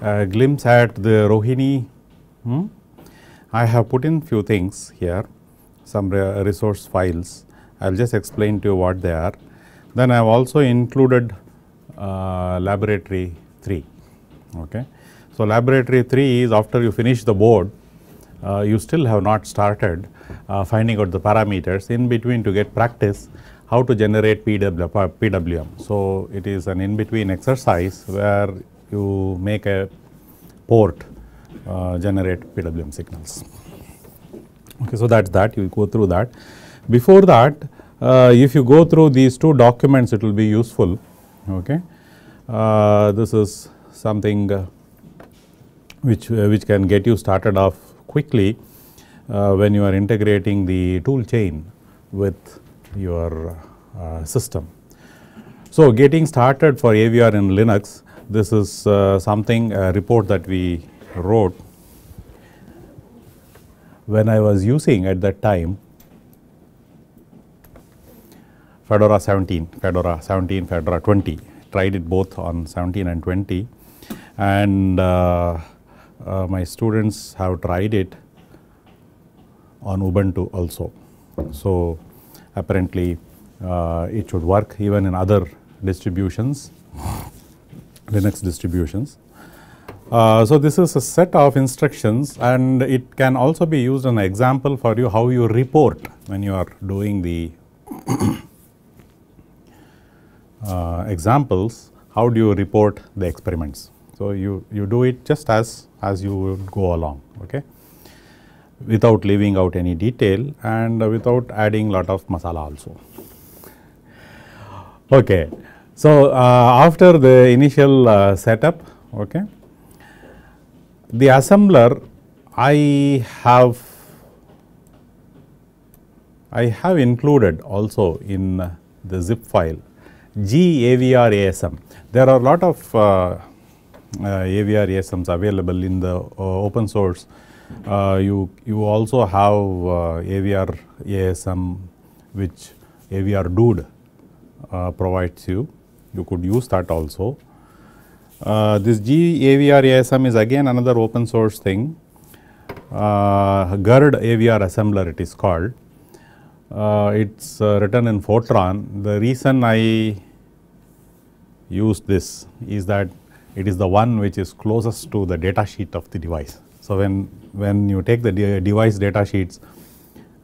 a glimpse at the Rohini. Hmm? I have put in few things here, some resource files. I will just explain to you what they are. Then I have also included uh, laboratory 3. Okay. So, laboratory 3 is after you finish the board, uh, you still have not started uh, finding out the parameters in between to get practice how to generate PW, PWM. So, it is an in between exercise where you make a port uh, generate PWM signals. Okay, so that is that you go through that. Before that uh, if you go through these two documents it will be useful. Okay. Uh, this is something uh, which, uh, which can get you started off quickly uh, when you are integrating the tool chain with your system. So, getting started for AVR in Linux this is uh, something a report that we wrote when I was using at that time Fedora 17, Fedora 17, Fedora 20, tried it both on 17 and 20 and uh, uh, my students have tried it on Ubuntu also. So apparently uh, it should work even in other distributions Linux distributions. Uh, so this is a set of instructions and it can also be used an example for you how you report when you are doing the uh, examples, how do you report the experiments. So you, you do it just as, as you would go along okay, without leaving out any detail and without adding lot of masala also. Okay. So, uh, after the initial uh, setup, okay, the assembler I have I have included also in the zip file GAVR ASM. There are a lot of uh, uh, AVR ASMs available in the uh, open source. Uh, you, you also have AVR ASM which AVR Dude provides you you could use that also. Uh, this GAVR ASM is again another open source thing, uh, GERD AVR assembler it is called. Uh, it is uh, written in Fortran. The reason I use this is that it is the one which is closest to the data sheet of the device. So, when, when you take the de device data sheets,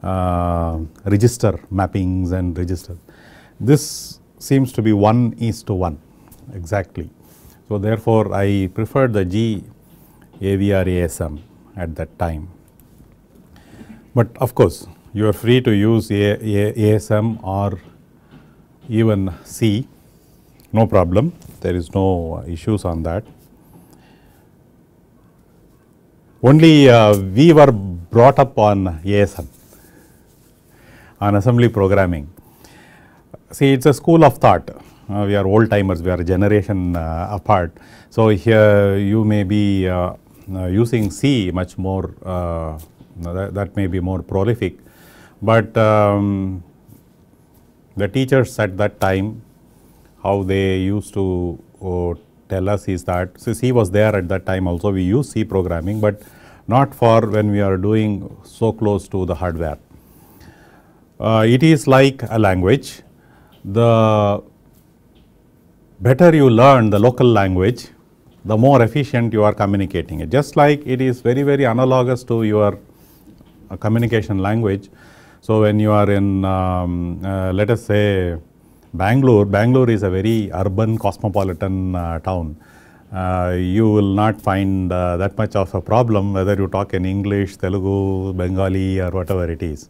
uh, register mappings and register. This seems to be 1 east to 1 exactly. So, therefore, I preferred the G AVR ASM at that time. But of course, you are free to use A, A, ASM or even C, no problem, there is no issues on that. Only uh, we were brought up on ASM, on assembly programming. See, it's a school of thought. Uh, we are old timers, we are a generation uh, apart. So here you may be uh, uh using C much more, uh, that, that, may be more prolific. But um, the teachers at that time, how they used to uh, tell us is that, so C was there at that time also, we use C programming, but not for when we are doing so close to the hardware. it is like a language the better you learn the local language, the more efficient you are communicating it. Just like it is very, very analogous to your uh, communication language. So, when you are in, um, uh, let us say, Bangalore, Bangalore is a very urban cosmopolitan uh, town. Uh, you will not find uh, that much of a problem whether you talk in English, Telugu, Bengali or whatever it is.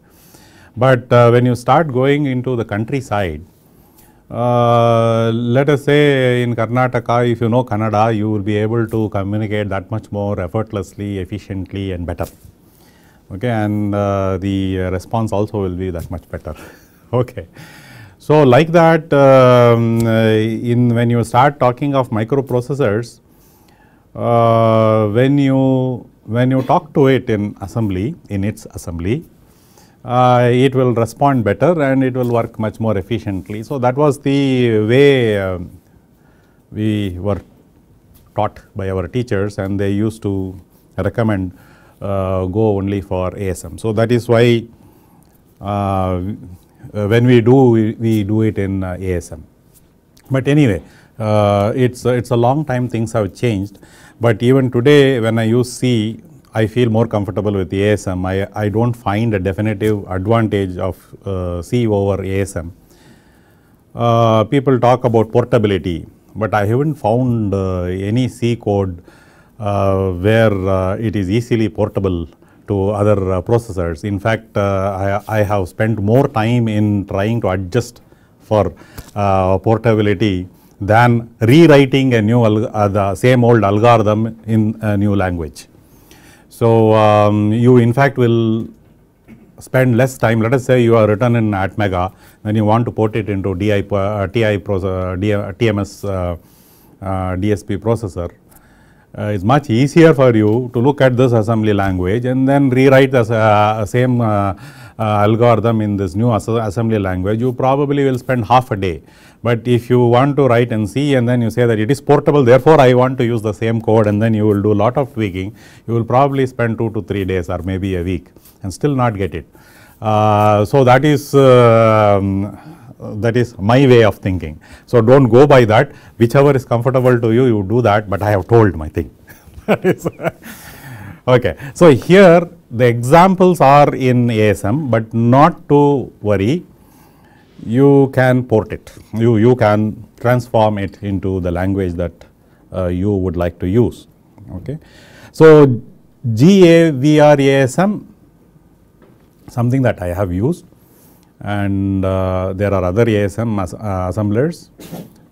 But uh, when you start going into the countryside, uh, let us say in Karnataka, if you know Kannada, you will be able to communicate that much more effortlessly, efficiently and better. Okay, and uh, the response also will be that much better. okay. So, like that, um, uh, in when you start talking of microprocessors, uh, when you when you talk to it in assembly, in its assembly, uh, it will respond better and it will work much more efficiently. So that was the way um, we were taught by our teachers and they used to recommend uh, go only for ASM. So that is why uh, when we do, we, we do it in uh, ASM. But anyway, uh, it's, it's a long time things have changed. But even today when I use C, I feel more comfortable with ASM. I, I don't find a definitive advantage of uh, C over ASM. Uh, people talk about portability, but I haven't found uh, any C code uh, where uh, it is easily portable to other uh, processors. In fact, I, I have spent more time in trying to adjust for portability than rewriting a new the same old algorithm in a new language. So, um, you in fact will spend less time let us say you are written in Atmega and you want to port it into DI, uh, TI process, uh, uh, TMS uh, uh, DSP processor. Uh, it's much easier for you to look at this assembly language and then rewrite the uh, same uh, algorithm in this new assembly language, you probably will spend half a day. But if you want to write in C and then you say that it is portable, therefore I want to use the same code and then you will do a lot of tweaking, you will probably spend 2 to 3 days or maybe a week and still not get it. Uh, so that is um, that is my way of thinking. So don't go by that. Whichever is comfortable to you, you do that. But I have told my thing. okay. So here the examples are in ASM, but not to worry, you can port it, you, you can transform it into the language that uh, you would like to use. Okay. So, GAVRASM something that I have used and uh, there are other ASM as, uh, assemblers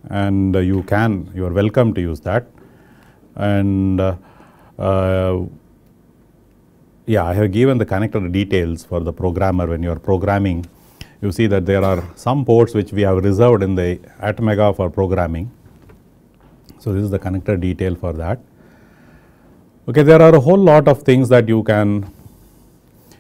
and you can, you are welcome to use that and uh, uh, yeah, I have given the connector details for the programmer when you are programming. You see that there are some ports which we have reserved in the Atmega for programming. So this is the connector detail for that. Okay, there are a whole lot of things that you can,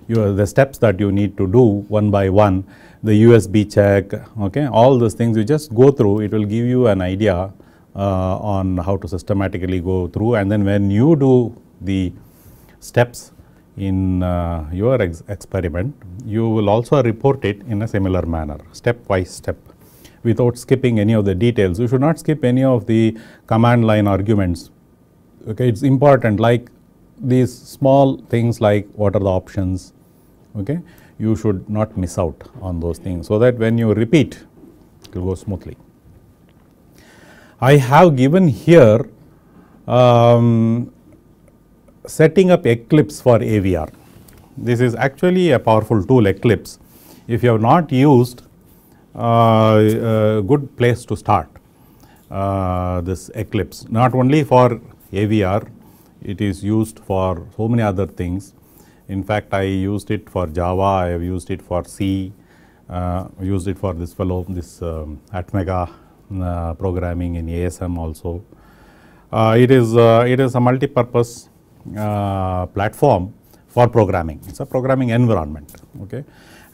you the steps that you need to do one by one, the USB check, okay, all those things you just go through, it will give you an idea uh, on how to systematically go through and then when you do the steps in uh, your ex experiment, you will also report it in a similar manner, step by step without skipping any of the details. You should not skip any of the command line arguments. Okay, it's important like these small things like what are the options, okay? You should not miss out on those things so that when you repeat, it will go smoothly. I have given here um, setting up Eclipse for AVR. This is actually a powerful tool Eclipse. If you have not used uh, a uh, good place to start uh, this Eclipse not only for AVR it is used for so many other things. In fact, I used it for Java, I have used it for C, uh, used it for this fellow, this um, Atmega uh, programming in ASM also. Uh, it is uh, it is a multi-purpose uh, platform for programming. It's a programming environment. Okay,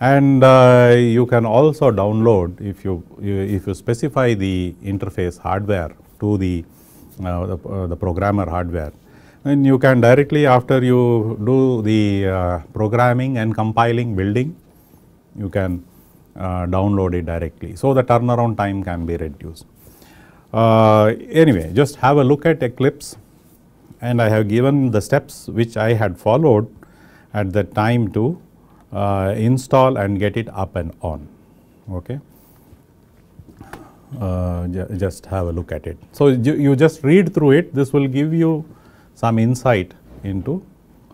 and uh, you can also download if you, you, if you specify the interface hardware to the uh, the, uh, the, programmer hardware, and you can directly after you do the uh, programming and compiling building, you can uh, download it directly. So the turnaround time can be reduced. anyway, just have a look at Eclipse and I have given the steps which I had followed at the time to uh, install and get it up and on. Okay. Uh, just have a look at it. So, you just read through it this will give you some insight into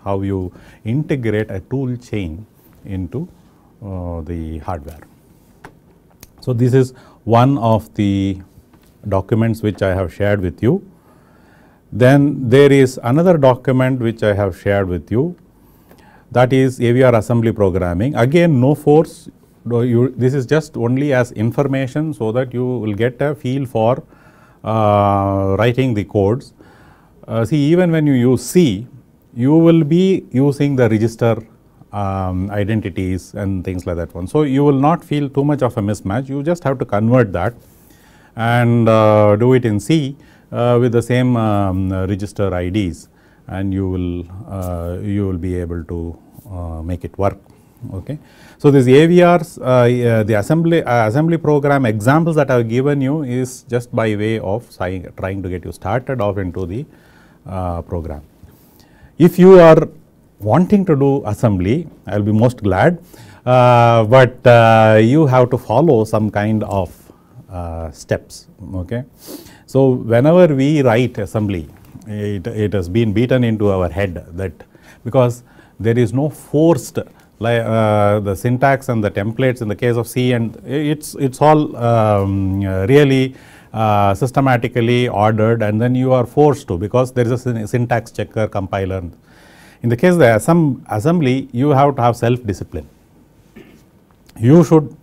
how you integrate a tool chain into uh, the hardware. So, this is one of the documents which I have shared with you. Then there is another document which I have shared with you that is AVR assembly programming. Again no force, you, this is just only as information so that you will get a feel for uh, writing the codes. Uh, see even when you use C, you will be using the register um, identities and things like that one. So you will not feel too much of a mismatch, you just have to convert that and uh, do it in C uh, with the same um, register IDs and you will uh, you will be able to uh, make it work okay. So these AVRs, uh, uh, the assembly uh, assembly program examples that I have given you is just by way of trying to get you started off into the program. If you are wanting to do assembly, I will be most glad, but you have to follow some kind of steps, okay. So whenever we write assembly, it, it has been beaten into our head that because there is no forced like uh, the syntax and the templates in the case of C and it's it's all um, really uh, systematically ordered and then you are forced to because there is a syntax checker compiler. In the case of the assemb assembly you have to have self discipline. You should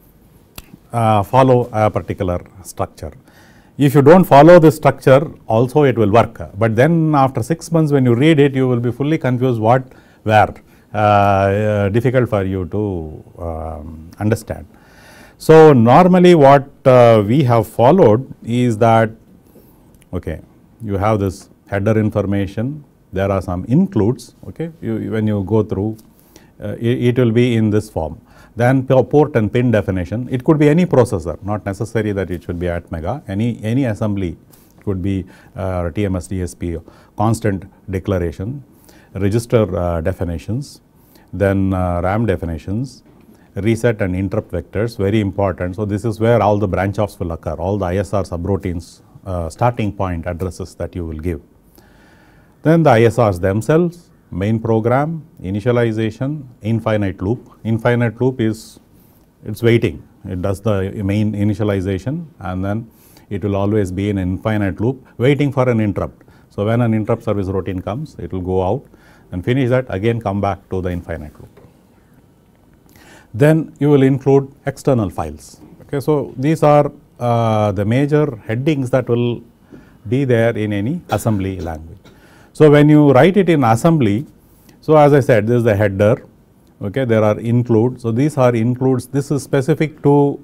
uh, follow a particular structure if you do not follow this structure also it will work, but then after 6 months when you read it you will be fully confused what where uh, uh, difficult for you to um, understand. So, normally what uh, we have followed is that okay, you have this header information there are some includes okay, you, when you go through uh, it, it will be in this form then port and pin definition. It could be any processor, not necessary that it should be Atmega. Any any assembly could be uh, TMS, DSP, constant declaration, register uh, definitions, then uh, RAM definitions, reset and interrupt vectors, very important. So this is where all the branch offs will occur, all the ISR subroutines, uh, starting point addresses that you will give. Then the ISRs themselves, main program, initialization, infinite loop. Infinite loop is, it's waiting. It does the main initialization and then it will always be in infinite loop waiting for an interrupt. So when an interrupt service routine comes, it will go out and finish that again come back to the infinite loop. Then you will include external files. Okay, so these are uh, the major headings that will be there in any assembly language. So, when you write it in assembly, so as I said this is the header, okay, there are include. So, these are includes, this is specific to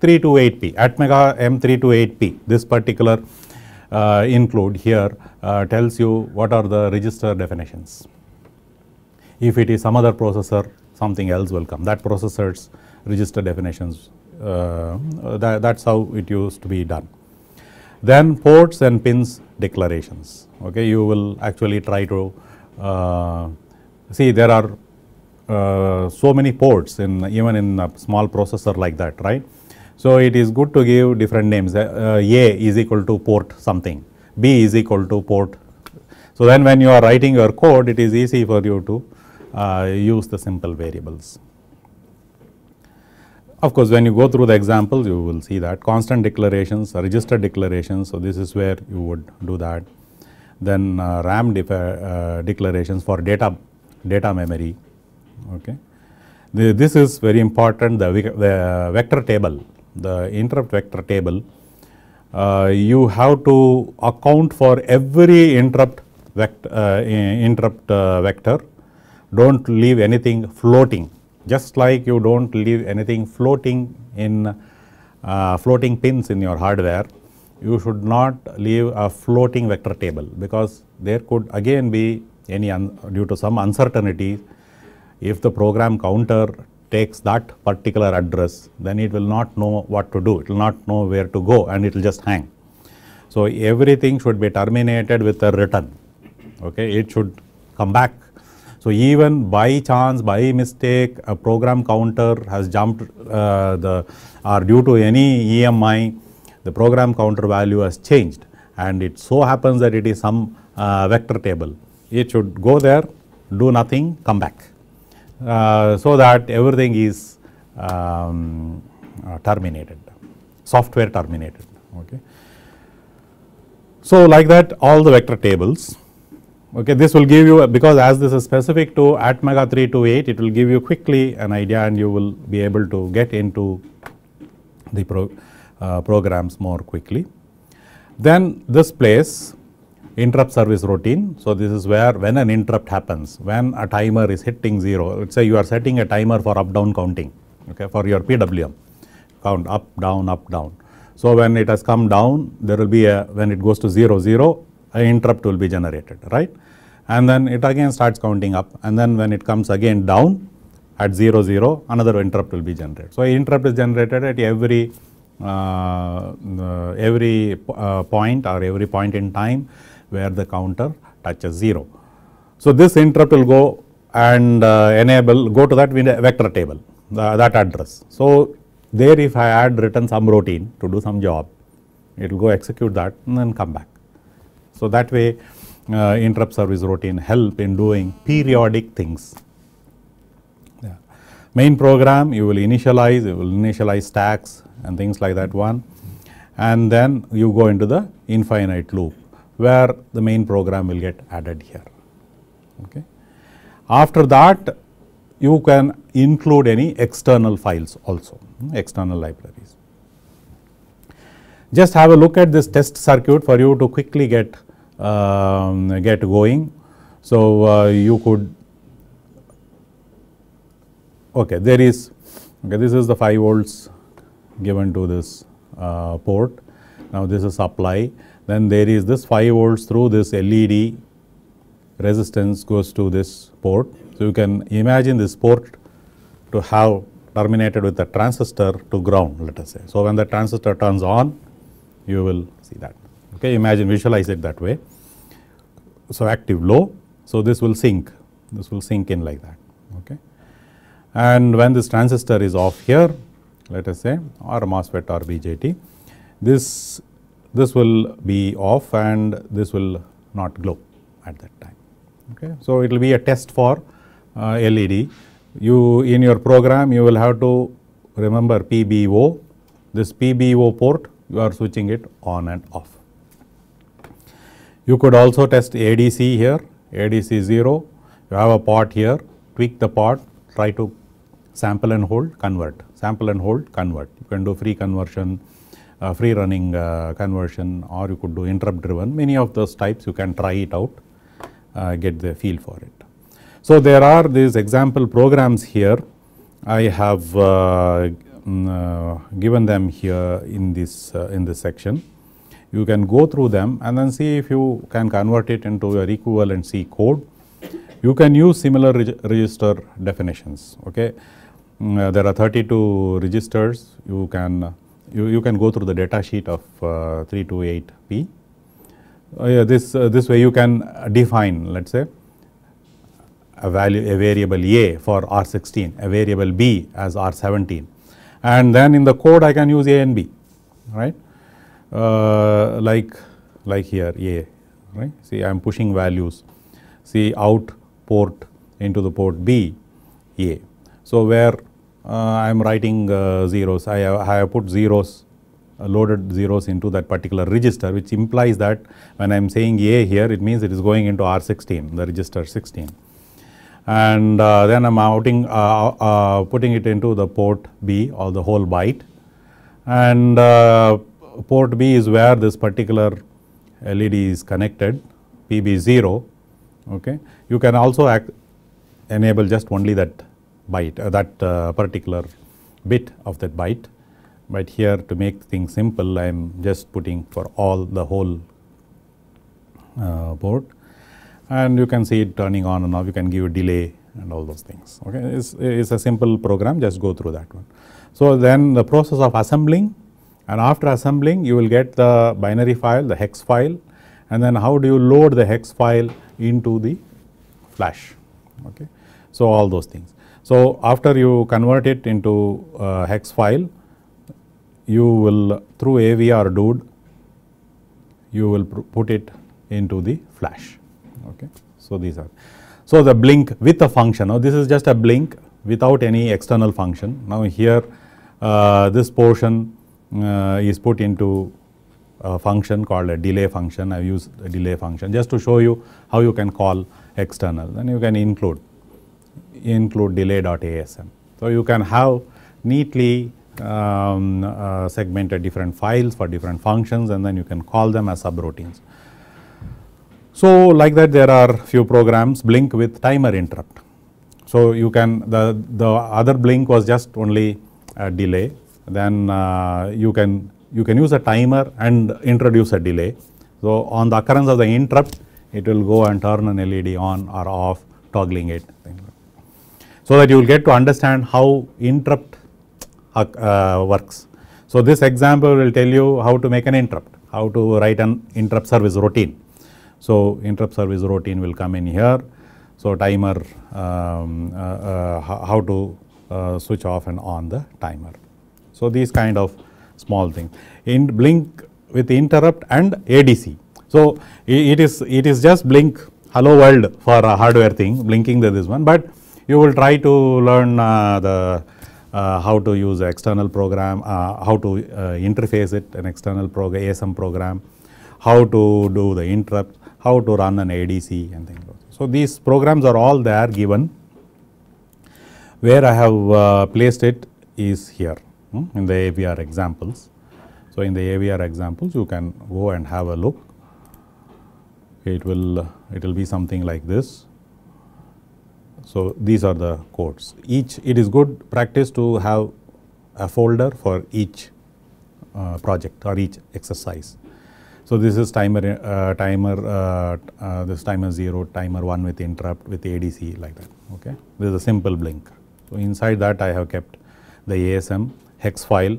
328P, Atmega M328P, this particular uh, include here uh, tells you what are the register definitions. If it is some other processor, something else will come. That processor's register definitions, uh, that's how it used to be done. Then ports and pins declarations. Okay, you will actually try to uh, see there are uh, so many ports in even in a small processor like that, right? So it is good to give different names. Uh, uh A is equal to port something. B is equal to port. So then when you are writing your code, it is easy for you to uh, use the simple variables. Of course, when you go through the examples, you will see that constant declarations, register declarations. So, this is where you would do that. Then uh, RAM uh, declarations for data, data memory. Okay. The, this is very important, the, the, vector table, the interrupt vector table. Uh, you have to account for every interrupt vector, uh, interrupt uh, vector. Don't leave anything floating just like you do not leave anything floating in uh, floating pins in your hardware, you should not leave a floating vector table because there could again be any due to some uncertainty if the program counter takes that particular address then it will not know what to do, it will not know where to go and it will just hang. So everything should be terminated with a return, okay? it should come back so even by chance, by mistake, a program counter has jumped uh, the or due to any EMI, the program counter value has changed and it so happens that it is some uh, vector table. It should go there, do nothing, come back uh, so that everything is um, uh, terminated, software terminated. Okay. So like that all the vector tables Okay, this will give you because as this is specific to Atmega 328, it will give you quickly an idea and you will be able to get into the pro, uh, programs more quickly. Then this place interrupt service routine. So, this is where when an interrupt happens, when a timer is hitting 0, let us say you are setting a timer for up down counting okay, for your PWM count up down up down. So, when it has come down there will be a when it goes to 0 0 an interrupt will be generated, right? And then it again starts counting up and then when it comes again down at 0, 0, another interrupt will be generated. So, interrupt is generated at every, uh, every uh, point or every point in time where the counter touches 0. So, this interrupt will go and uh, enable, go to that vector table, that address. So, there if I had written some routine to do some job, it will go execute that and then come back. So that way uh, interrupt service routine help in doing periodic things. Yeah. Main program you will initialize, you will initialize stacks and things like that one and then you go into the infinite loop where the main program will get added here. Okay. After that you can include any external files also, hmm, external libraries. Just have a look at this test circuit for you to quickly get um, get going. So uh, you could, okay, there is, okay, this is the 5 volts given to this uh, port. Now this is supply. Then there is this 5 volts through this LED resistance goes to this port. So you can imagine this port to have terminated with a transistor to ground, let us say. So when the transistor turns on, you will see that okay imagine visualize it that way so active low so this will sink this will sink in like that okay and when this transistor is off here let us say or MOSFET or BJT this this will be off and this will not glow at that time okay so it will be a test for uh, LED you in your program you will have to remember PBO this PBO port you are switching it on and off you could also test ADC here, ADC 0, you have a pot here, tweak the pot, try to sample and hold, convert, sample and hold, convert. You can do free conversion, uh, free running uh, conversion or you could do interrupt driven, many of those types you can try it out, uh, get the feel for it. So, there are these example programs here, I have uh, mm, uh, given them here in this, uh, in this section you can go through them and then see if you can convert it into your equivalent C code. You can use similar reg register definitions. Okay, mm, uh, there are 32 registers. You can uh, you, you can go through the data sheet of 328P. Uh, uh, yeah, this this way you can define, let's say, a value a variable a for r16 a variable b as r17 and then in the code i can use a and b right uh, like like here A right. See I am pushing values see out port into the port B A. So where uh, I am writing uh, zeros I have, I have put zeros loaded zeros into that particular register which implies that when I am saying A here it means it is going into R16 the register 16 and uh, then I am outing uh, uh, putting it into the port B or the whole byte and port B is where this particular LED is connected PB0 okay. You can also enable just only that byte uh, that uh, particular bit of that byte but here to make things simple I am just putting for all the whole uh, port and you can see it turning on and off you can give delay and all those things okay. it's a simple program just go through that one. So then the process of assembling and after assembling you will get the binary file, the hex file and then how do you load the hex file into the flash, okay. So, all those things. So, after you convert it into hex file, you will through AVR dude, you will put it into the flash, okay. So, these are. So, the blink with a function, now this is just a blink without any external function. Now, here uh, this portion uh, is put into a function called a delay function. I use a delay function just to show you how you can call external. Then you can include include delay.asm. So you can have neatly um, uh, segmented different files for different functions and then you can call them as subroutines. So like that there are few programs blink with timer interrupt. So you can the the other blink was just only a delay then uh, you can you can use a timer and introduce a delay. So on the occurrence of the interrupt, it will go and turn an LED on or off, toggling it. So that you will get to understand how interrupt uh, works. So this example will tell you how to make an interrupt, how to write an interrupt service routine. So interrupt service routine will come in here. So timer, um, uh, uh, how to uh, switch off and on the timer. So, these kind of small things in blink with interrupt and ADC. So, it is it is just blink hello world for a hardware thing blinking the, this one, but you will try to learn uh, the uh, how to use external program, uh, how to uh, interface it an external program ASM program, how to do the interrupt, how to run an ADC and things. so these programs are all there given. Where I have uh, placed it is here. Hmm? in the AVR examples. So, in the AVR examples you can go and have a look. It will it will be something like this. So, these are the codes each it is good practice to have a folder for each uh, project or each exercise. So, this is timer uh, timer uh, uh this timer 0 timer 1 with interrupt with ADC like that ok. This is a simple blink. So, inside that I have kept the ASM hex file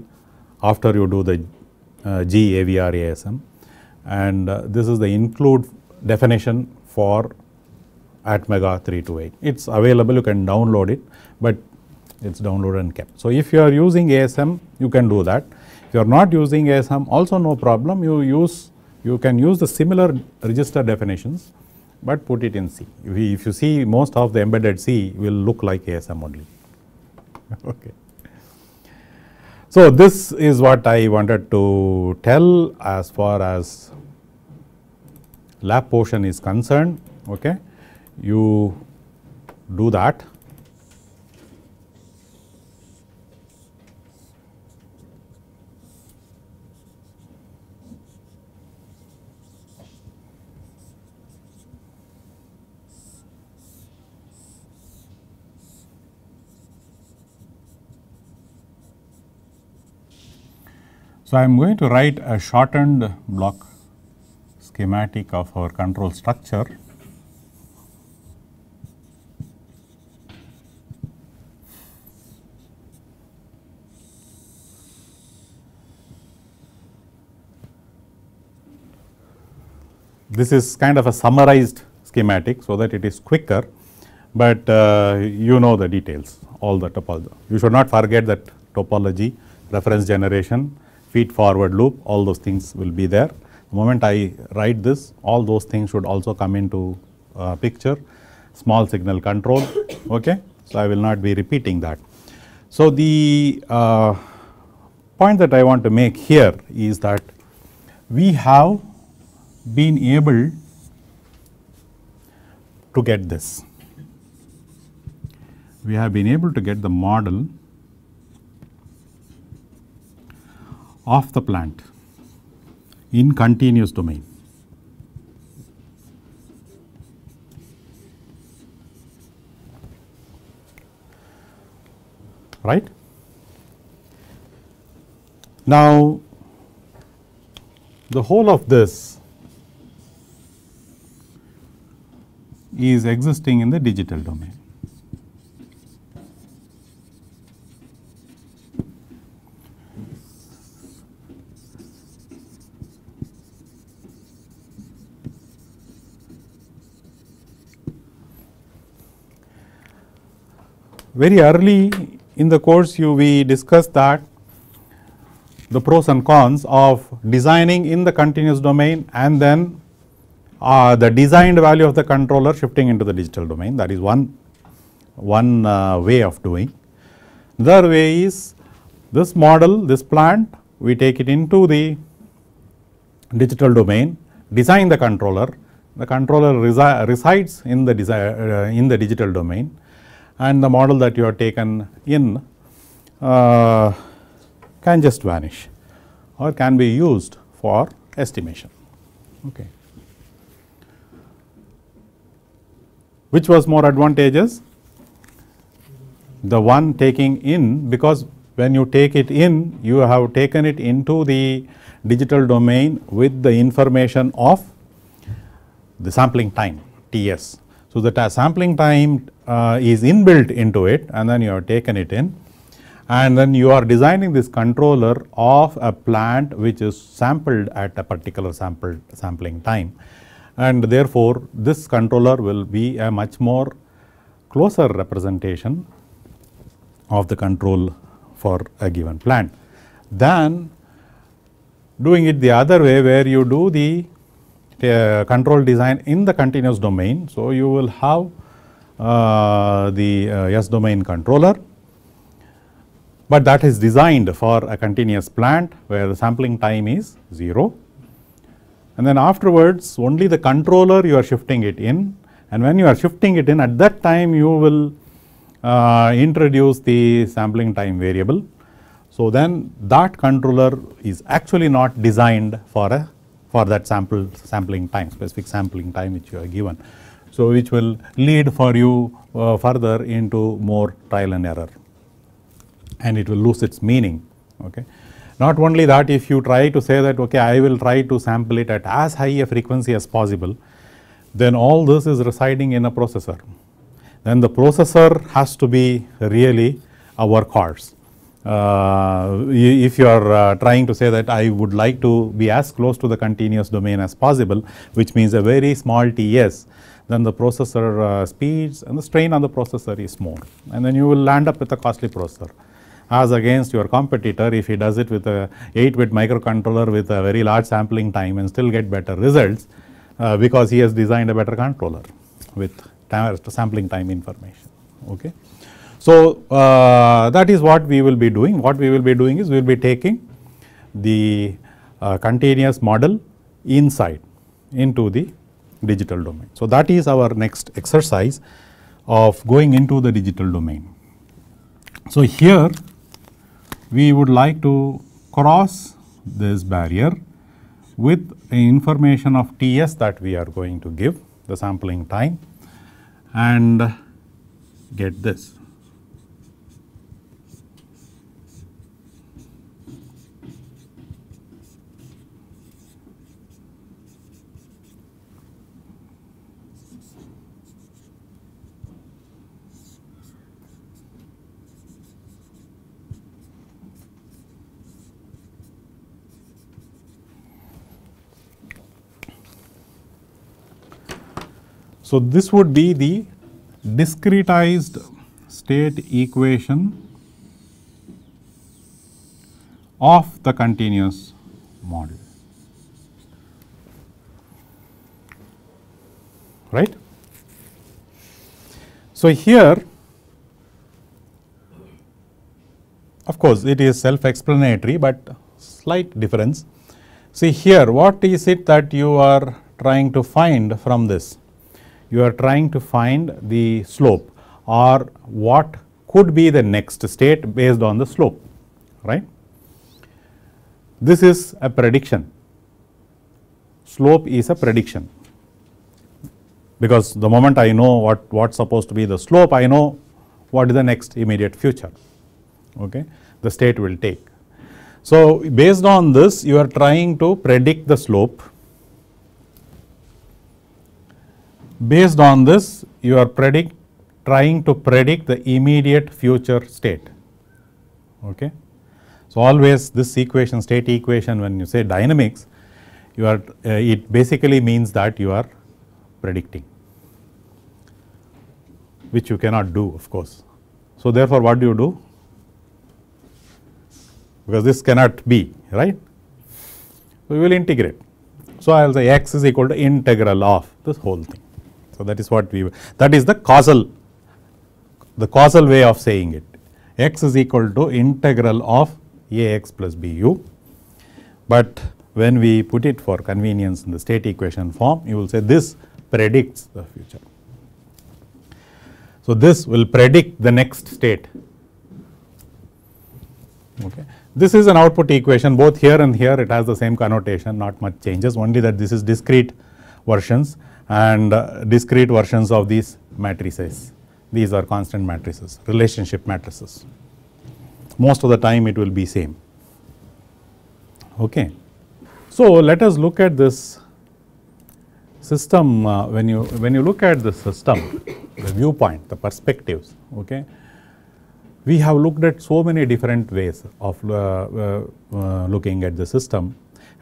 after you do the uh, GAVR ASM and uh, this is the include definition for Atmega 328. It is available, you can download it, but it is downloaded and kept. So, if you are using ASM, you can do that. If you are not using ASM, also no problem, you use, you can use the similar register definitions, but put it in C. If you see most of the embedded C will look like ASM only. okay. So, this is what I wanted to tell as far as lab portion is concerned. Okay. You do that So, I am going to write a shortened block schematic of our control structure this is kind of a summarized schematic so that it is quicker, but uh, you know the details all the topology. You should not forget that topology, reference generation, feed forward loop, all those things will be there. The moment I write this, all those things should also come into uh, picture. Small signal control, okay. So I will not be repeating that. So the uh, point that I want to make here is that we have been able to get this. We have been able to get the model of the plant in continuous domain. right. Now, the whole of this is existing in the digital domain. very early in the course you we discussed that the pros and cons of designing in the continuous domain and then uh, the designed value of the controller shifting into the digital domain that is one, one uh, way of doing. The other way is this model, this plant we take it into the digital domain, design the controller, the controller resi resides in the, uh, in the digital domain and the model that you have taken in uh, can just vanish or can be used for estimation. Okay. Which was more advantageous? The one taking in because when you take it in you have taken it into the digital domain with the information of the sampling time TS so, the sampling time uh, is inbuilt into it and then you have taken it in and then you are designing this controller of a plant which is sampled at a particular sample sampling time and therefore this controller will be a much more closer representation of the control for a given plant than doing it the other way where you do the control design in the continuous domain. So, you will have uh, the uh, S domain controller, but that is designed for a continuous plant where the sampling time is 0. And then afterwards only the controller you are shifting it in and when you are shifting it in at that time you will uh, introduce the sampling time variable. So, then that controller is actually not designed for a for that sample sampling time, specific sampling time which you are given. So, which will lead for you uh, further into more trial and error and it will lose its meaning. Okay. Not only that if you try to say that okay I will try to sample it at as high a frequency as possible then all this is residing in a processor. Then the processor has to be really a workhorse uh, if you are uh, trying to say that I would like to be as close to the continuous domain as possible, which means a very small TS, then the processor uh, speeds and the strain on the processor is more. And then you will land up with a costly processor as against your competitor if he does it with a 8-bit microcontroller with a very large sampling time and still get better results uh, because he has designed a better controller with sampling time information. Okay. So, uh, that is what we will be doing. What we will be doing is we will be taking the uh, continuous model inside into the digital domain. So, that is our next exercise of going into the digital domain. So, here we would like to cross this barrier with information of TS that we are going to give the sampling time and get this So, this would be the discretized state equation of the continuous model. right. So, here of course, it is self explanatory, but slight difference. See here what is it that you are trying to find from this? you are trying to find the slope or what could be the next state based on the slope, right. This is a prediction, slope is a prediction because the moment I know what, what's supposed to be the slope, I know what is the next immediate future, okay, the state will take. So, based on this you are trying to predict the slope Based on this, you are predict, trying to predict the immediate future state. Okay? So, always this equation, state equation, when you say dynamics, you are, uh, it basically means that you are predicting, which you cannot do, of course. So, therefore, what do you do? Because this cannot be, right? we will integrate. So, I will say x is equal to integral of this whole thing. So, that is what we that is the causal the causal way of saying it x is equal to integral of Ax plus Bu. But when we put it for convenience in the state equation form, you will say this predicts the future. So, this will predict the next state. Okay. This is an output equation both here and here it has the same connotation not much changes only that this is discrete versions and uh, discrete versions of these matrices. These are constant matrices, relationship matrices. Most of the time it will be same. Okay. So, let us look at this system uh, when you when you look at the system the viewpoint the perspectives okay we have looked at so many different ways of uh, uh, uh looking at the system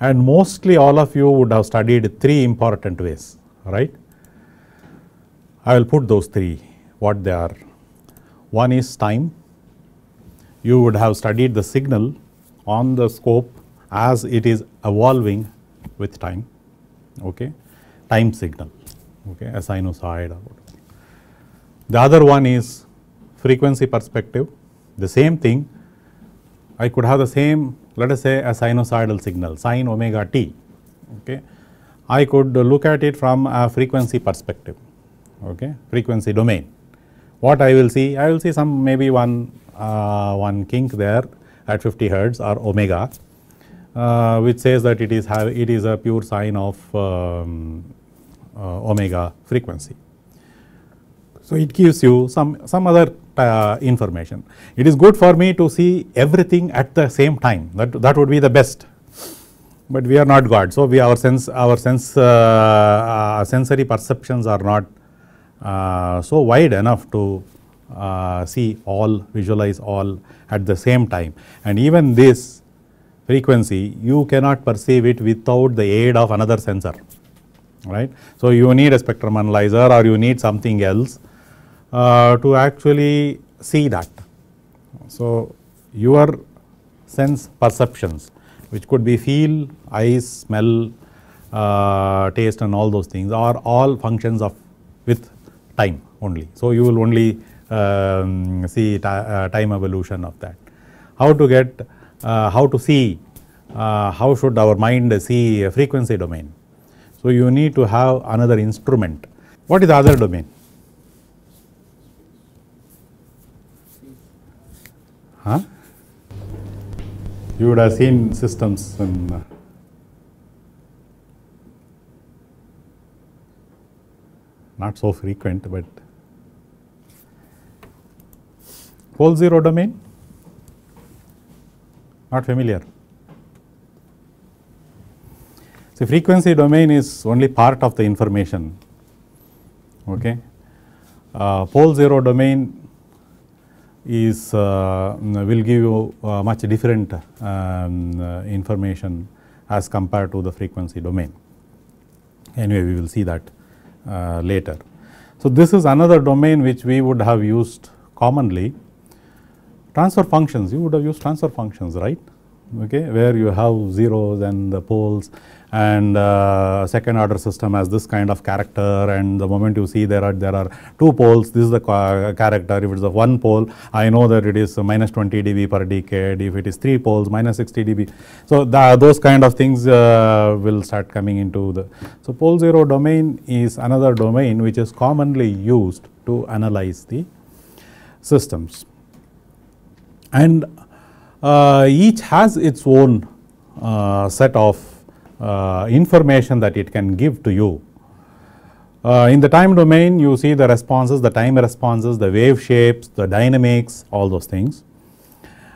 and mostly all of you would have studied three important ways right. I will put those three what they are. One is time, you would have studied the signal on the scope as it is evolving with time, okay, time signal, okay, a sinusoid or whatever. The other one is frequency perspective, the same thing, I could have the same let us say a sinusoidal signal sine omega t, okay, I could look at it from a frequency perspective, okay, frequency domain. What I will see? I will see some maybe one, uh, one kink there at 50 hertz or omega uh, which says that it is have, it is a pure sign of um, uh, omega frequency. So it gives you some, some other uh, information. It is good for me to see everything at the same time that, that would be the best but we are not God. So, we our sense our sense uh, uh, sensory perceptions are not uh, so wide enough to uh, see all visualize all at the same time and even this frequency you cannot perceive it without the aid of another sensor right. So, you need a spectrum analyzer or you need something else uh, to actually see that. So, your sense perceptions which could be feel, eyes, smell, uh, taste and all those things are all functions of with time only. So you will only um, see uh, time evolution of that. How to get, uh, how to see, uh, how should our mind see a frequency domain. So you need to have another instrument. What is the other domain? Huh? You would have seen systems in uh, not so frequent, but pole zero domain not familiar. So, frequency domain is only part of the information. Okay, uh, pole zero domain is uh, will give you uh, much different um, uh, information as compared to the frequency domain. Anyway, we will see that later. So, this is another domain which we would have used commonly. Transfer functions, you would have used transfer functions, right? Okay, where you have zeros and the poles and uh, second order system has this kind of character and the moment you see there are there are two poles this is the character if it's a one pole I know that it is minus 20 dB per decade if it is three poles minus 60 dB so the, those kind of things uh, will start coming into the so pole zero domain is another domain which is commonly used to analyze the systems and uh, each has its own uh, set of uh, information that it can give to you. Uh, in the time domain, you see the responses, the time responses, the wave shapes, the dynamics, all those things.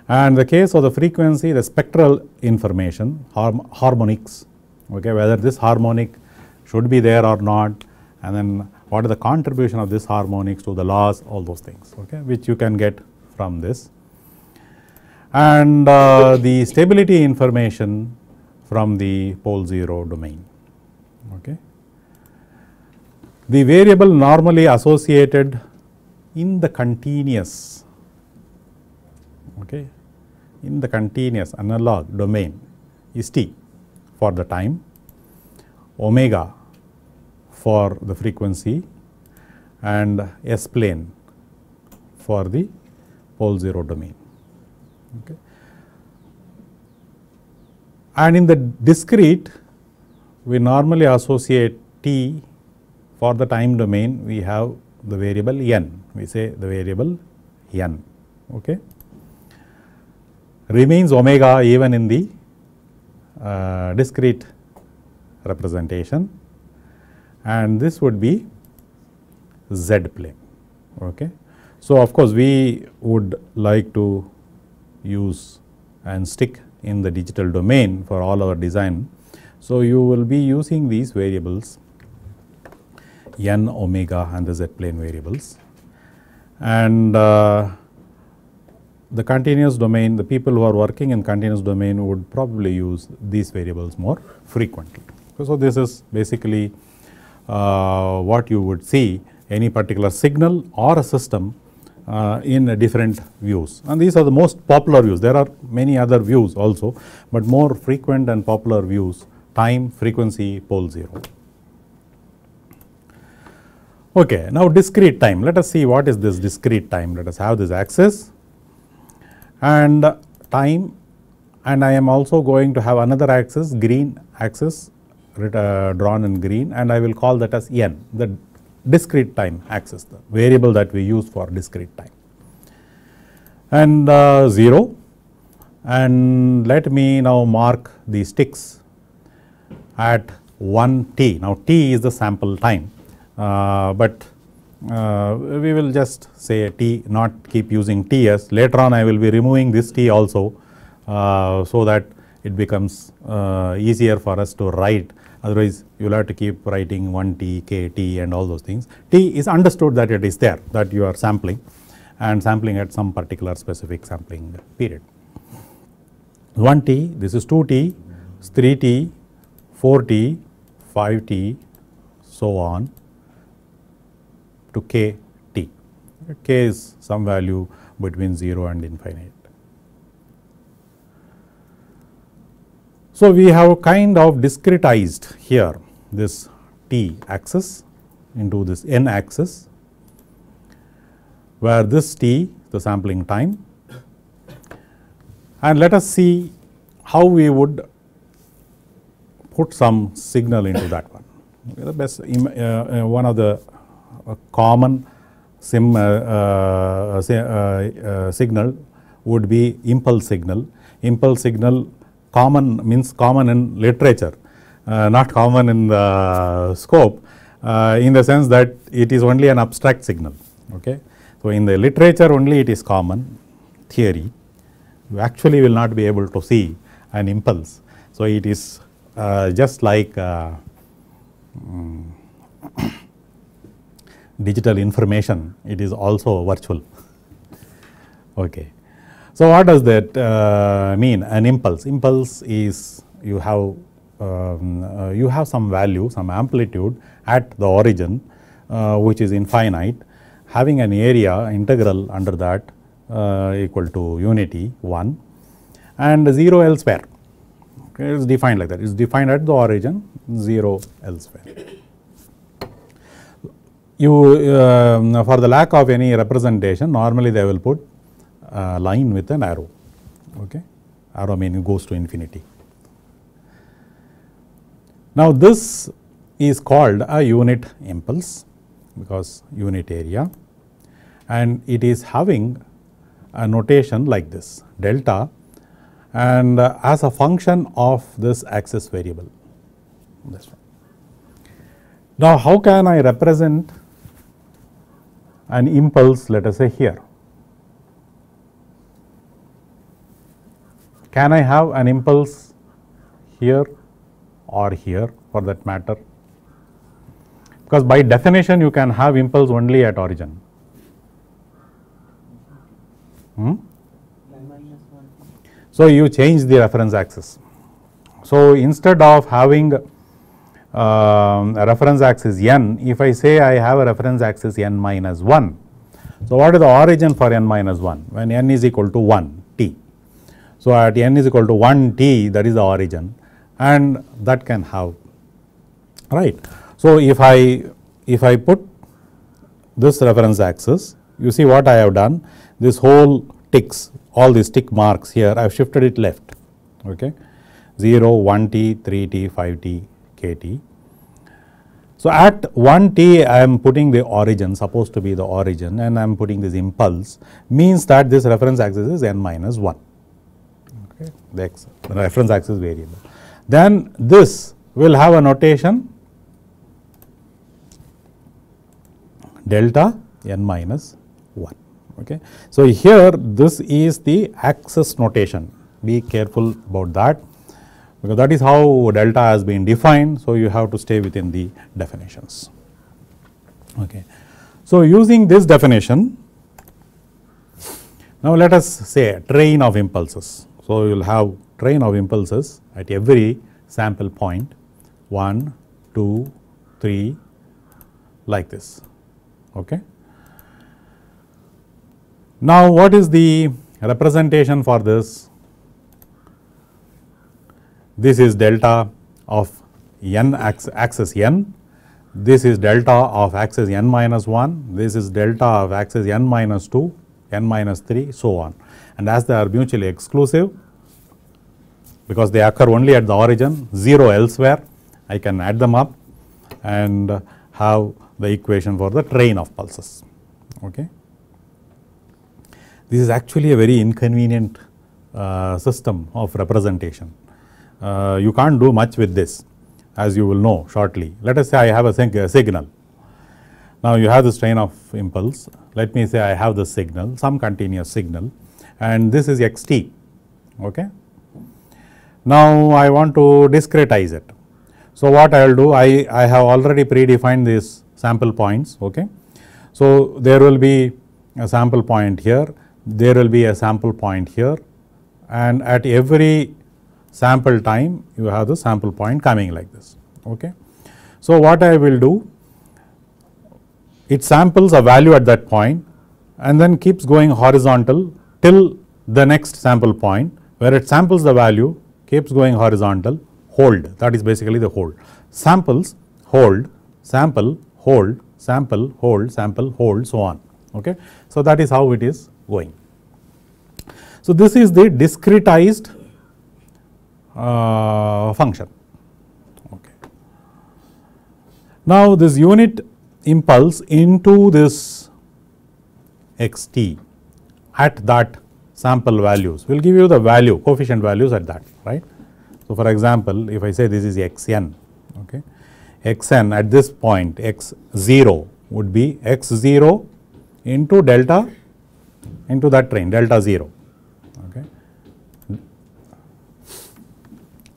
And the case of the frequency, the spectral information, harm, harmonics, okay, whether this harmonic should be there or not, and then what is the contribution of this harmonics to the laws, all those things, okay, which you can get from this. And uh, the stability information from the pole 0 domain. Okay. The variable normally associated in the continuous, okay, in the continuous analog domain is t for the time, omega for the frequency and s plane for the pole 0 domain. Okay. And in the discrete, we normally associate t for the time domain, we have the variable n, we say the variable n, okay. Remains omega even in the uh, discrete representation and this would be z plane, okay. So, of course, we would like to use and stick in the digital domain for all our design. So, you will be using these variables n omega and the z plane variables and uh, the continuous domain the people who are working in continuous domain would probably use these variables more frequently. So, this is basically uh, what you would see any particular signal or a system uh, in uh, different views. And these are the most popular views. There are many other views also, but more frequent and popular views time, frequency, pole zero. Okay, now discrete time. Let us see what is this discrete time. Let us have this axis and uh, time and I am also going to have another axis green axis uh, drawn in green and I will call that as n the discrete time axis, the variable that we use for discrete time and uh, 0 and let me now mark the sticks at 1 t. Now t is the sample time uh, but uh, we will just say t not keep using t as later on I will be removing this t also uh, so that it becomes uh, easier for us to write otherwise you will have to keep writing 1t, kt and all those things. t is understood that it is there that you are sampling and sampling at some particular specific sampling period. 1t, this is 2t, 3t, 4t, 5t, so on to kt. k is some value between 0 and infinite. So, we have kind of discretized here this t axis into this n axis where this t the sampling time and let us see how we would put some signal into that one. The best uh, uh, uh one of the uh, common sim, uh, uh, signal would be impulse signal. Impulse signal common means common in literature, uh, not common in the scope uh, in the sense that it is only an abstract signal. Okay? So, in the literature only it is common theory, you actually will not be able to see an impulse. So, it is uh, just like uh, mm, digital information, it is also virtual. okay. So, what does that uh, mean? An impulse. Impulse is you have um, uh, you have some value, some amplitude at the origin, uh, which is infinite. Having an area integral under that uh, equal to unity one, and zero elsewhere. Okay, it's defined like that. It's defined at the origin, zero elsewhere. You um, for the lack of any representation, normally they will put uh, line with an arrow, okay. arrow meaning goes to infinity. Now this is called a unit impulse because unit area and it is having a notation like this delta and uh, as a function of this axis variable. This one. Now how can I represent an impulse let us say here Can I have an impulse here or here for that matter? Because by definition you can have impulse only at origin. Hmm? So, you change the reference axis. So, instead of having uh, a reference axis n, if I say I have a reference axis n minus 1. So, what is the origin for n minus 1? When n is equal to 1, so, at n is equal to 1 t that is the origin and that can have right. So, if I if I put this reference axis you see what I have done this whole ticks all these tick marks here I have shifted it left okay 0 1 t 3 t 5 t k t. So, at 1 t I am putting the origin supposed to be the origin and I am putting this impulse means that this reference axis is n minus 1 okay, the x reference axis variable. Then this will have a notation delta n minus 1. Okay. So, here this is the axis notation, be careful about that because that is how delta has been defined. So, you have to stay within the definitions. Okay. So, using this definition, now let us say train of impulses. So, you will have train of impulses at every sample point 1, 2, 3 like this. Okay. Now, what is the representation for this? This is delta of n axis n, this is delta of axis n minus 1, this is delta of axis n minus 2, n minus 3 so on and as they are mutually exclusive because they occur only at the origin 0 elsewhere I can add them up and have the equation for the train of pulses. Okay. This is actually a very inconvenient uh, system of representation. Uh, you can't do much with this as you will know shortly. Let us say I have a, signal. Now you have this train of impulse. Let me say I have the signal, some continuous signal and this is xt. Okay. Now I want to discretize it. So what I will do, I, I have already predefined these sample points. Okay. So there will be a sample point here, there will be a sample point here and at every sample time you have the sample point coming like this. Okay. So what I will do, it samples a value at that point and then keeps going horizontal till the next sample point where it samples the value keeps going horizontal hold that is basically the hold. Samples hold, sample hold, sample hold, sample hold so on okay. So that is how it is going. So this is the discretized uh, function okay. Now this unit impulse into this xt at that sample values. We will give you the value coefficient values at that right. So, for example, if I say this is xn okay xn at this point x0 would be x0 into delta into that train delta 0 okay.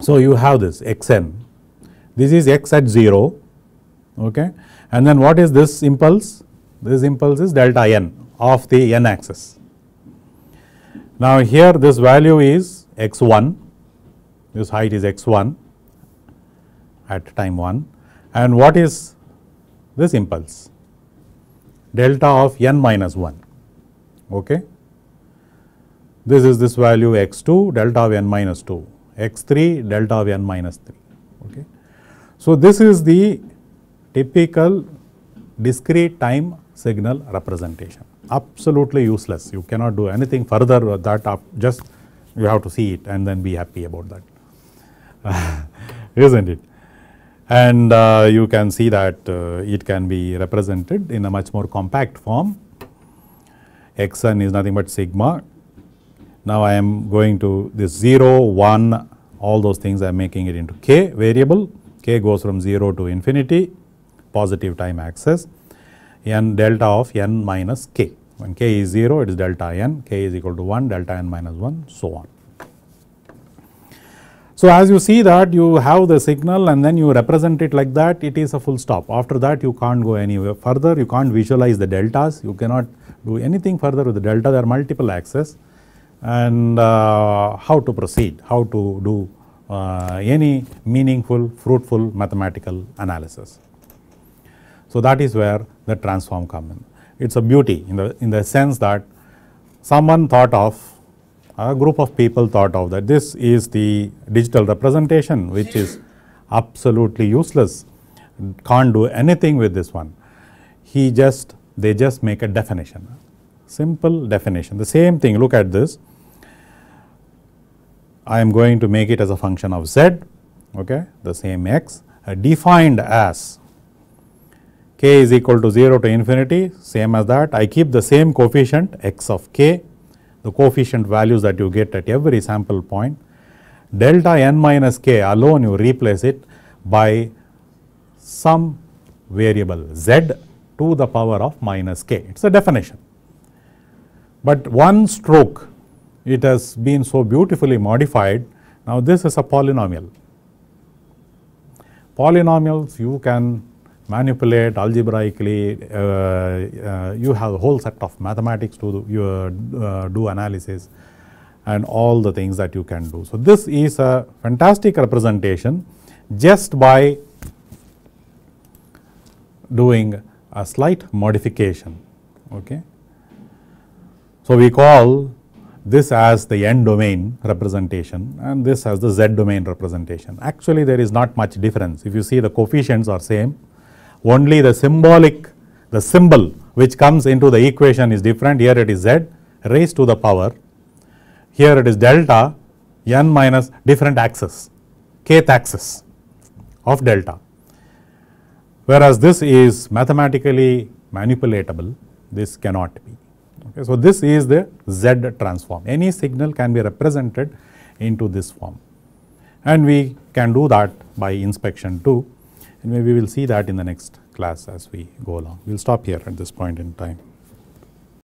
So, you have this xn this is x at 0 okay and then what is this impulse this impulse is delta n of the n axis now, here this value is x1, this height is x1 at time 1 and what is this impulse? Delta of n minus 1. Okay. This is this value x2 delta of n minus 2, x3 delta of n minus 3. Okay. So, this is the typical discrete time signal representation absolutely useless. You cannot do anything further with that up just you have to see it and then be happy about that, isn't it? And uh, you can see that uh, it can be represented in a much more compact form. Xn is nothing but sigma. Now I am going to this 0, 1, all those things I am making it into k variable. k goes from 0 to infinity, positive time axis n delta of n minus k. When k is 0, it is delta n, k is equal to 1, delta n minus 1, so on. So, as you see that you have the signal and then you represent it like that, it is a full stop. After that, you can't go anywhere further, you can't visualize the deltas, you cannot do anything further with the delta, there are multiple axes and uh, how to proceed, how to do uh, any meaningful, fruitful mathematical analysis. So, that is where the transform common. It is a beauty in the, in the sense that someone thought of, a group of people thought of that this is the digital representation which is absolutely useless, can't do anything with this one. He just, they just make a definition, simple definition. The same thing, look at this. I am going to make it as a function of z, okay, the same x, uh, defined as k is equal to 0 to infinity same as that I keep the same coefficient x of k the coefficient values that you get at every sample point delta n minus k alone you replace it by some variable z to the power of minus k it is a definition. But one stroke it has been so beautifully modified now this is a polynomial. Polynomials you can manipulate algebraically, uh, uh, you have a whole set of mathematics to do, uh, uh, do analysis and all the things that you can do. So, this is a fantastic representation just by doing a slight modification. Okay. So, we call this as the n domain representation and this as the z domain representation. Actually, there is not much difference. If you see the coefficients are same, only the symbolic, the symbol which comes into the equation is different. Here it is z raised to the power, here it is delta n minus different axis, kth axis of delta. Whereas this is mathematically manipulatable, this cannot be. Okay, so, this is the z transform. Any signal can be represented into this form and we can do that by inspection too and maybe we will see that in the next class as we go along. We will stop here at this point in time.